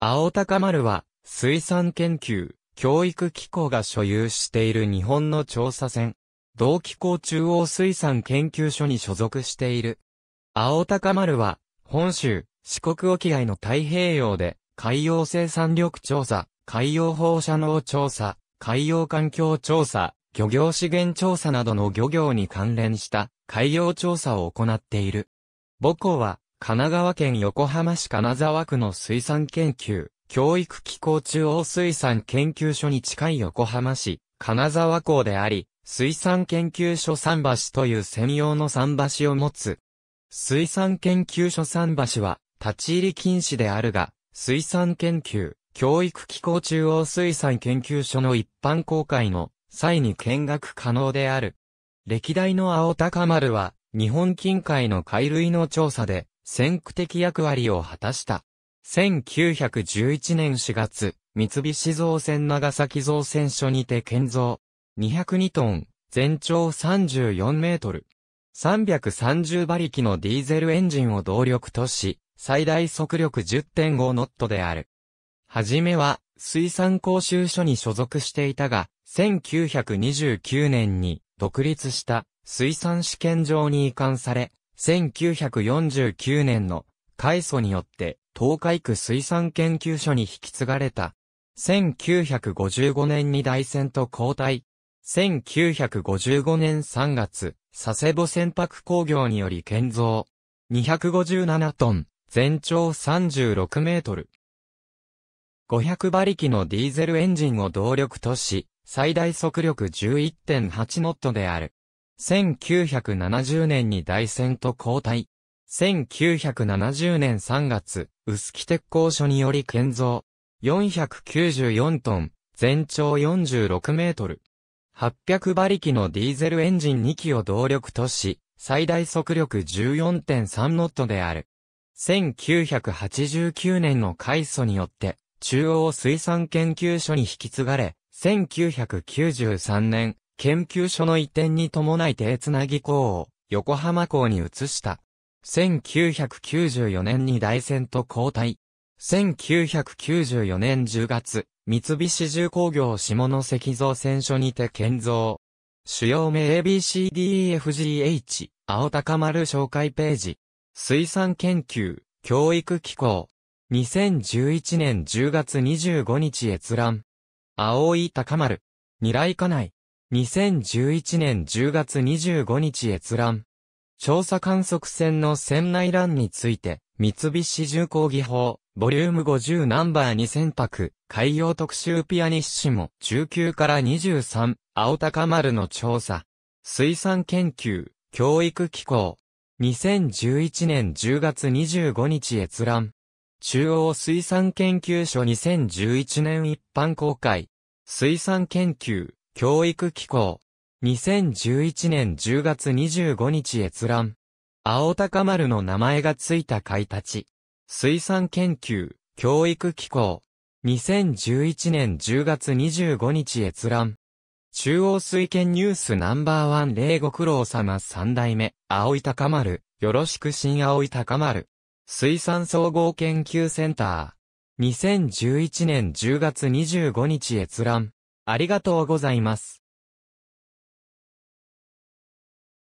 青鷹丸は、水産研究、教育機構が所有している日本の調査船。同機構中央水産研究所に所属している。青鷹丸は、本州、四国沖合の太平洋で、海洋生産力調査、海洋放射能調査、海洋環境調査、漁業資源調査などの漁業に関連した海洋調査を行っている。母校は神奈川県横浜市金沢区の水産研究、教育機構中央水産研究所に近い横浜市、金沢港であり、水産研究所桟橋という専用の桟橋を持つ。水産研究所桟橋は、立ち入り禁止であるが、水産研究、教育機構中央水産研究所の一般公開の際に見学可能である。歴代の青鷹丸は、日本近海の海類の調査で、先駆的役割を果たした。1911年4月、三菱造船長崎造船所にて建造。202トン、全長34メートル。330馬力のディーゼルエンジンを動力とし、最大速力10.5ノットである。はじめは、水産講習所に所属していたが、1929年に独立した水産試験場に移管され、1949年の改祖によって東海区水産研究所に引き継がれた。1955年に大戦と交代。1955年3月、佐世保船舶工業により建造。257トン、全長36メートル。500馬力のディーゼルエンジンを動力とし、最大速力11.8ノットである。1970年に大戦と交代。1970年3月、薄木鉄工所により建造。494トン、全長46メートル。800馬力のディーゼルエンジン2機を動力とし、最大速力14.3ノットである。1989年の改祖によって、中央水産研究所に引き継がれ、1993年、研究所の移転に伴い手つなぎ港を横浜港に移した。1994年に大戦と交代。1994年10月、三菱重工業下関造船所にて建造。主要名 ABCDEFGH、青高丸紹介ページ。水産研究、教育機構。2011年10月25日閲覧。青井高丸。二来家内。2011年10月25日閲覧。調査観測船の船内欄について、三菱重工技法、ボリューム50ナンバー2000泊、海洋特集ピアニッシモ、19から23、青高丸の調査。水産研究、教育機構。2011年10月25日閲覧。中央水産研究所2011年一般公開。水産研究、教育機構。2011年10月25日閲覧。青高丸の名前がついた買い立ち。水産研究、教育機構。2011年10月25日閲覧。中央水研ニュースナンバーワン霊ご苦労様三代目、青井高丸、よろしく新青井高丸。水産総合研究センター。2011年10月25日閲覧。ありがとうございます。